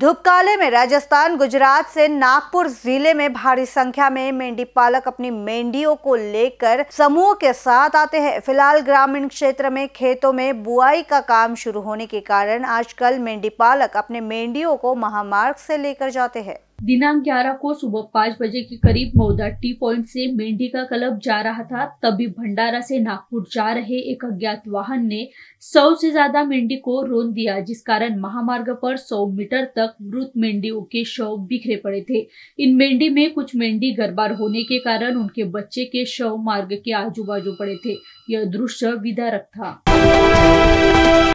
धूपकाले में राजस्थान गुजरात से नागपुर जिले में भारी संख्या में मेंढी पालक अपनी मेंढियों को लेकर समूह के साथ आते हैं फिलहाल ग्रामीण क्षेत्र में खेतों में बुआई का काम शुरू होने के कारण आजकल मेंढी पालक अपने मेंढियों को महामार्ग से लेकर जाते हैं दिनांक 11 को सुबह पांच बजे के करीब मौदा टी पॉइंट से का क्लब जा रहा था तभी भंडारा से नागपुर जा रहे एक अज्ञात वाहन ने सौ से ज्यादा मेंढी को रोन दिया जिस कारण महामार्ग पर सौ मीटर तक मृत मेंढियों के शव बिखरे पड़े थे इन मेंढी में कुछ मेंढी गरबार होने के कारण उनके बच्चे के शव मार्ग के आजू बाजू पड़े थे यह दृश्य विदारक था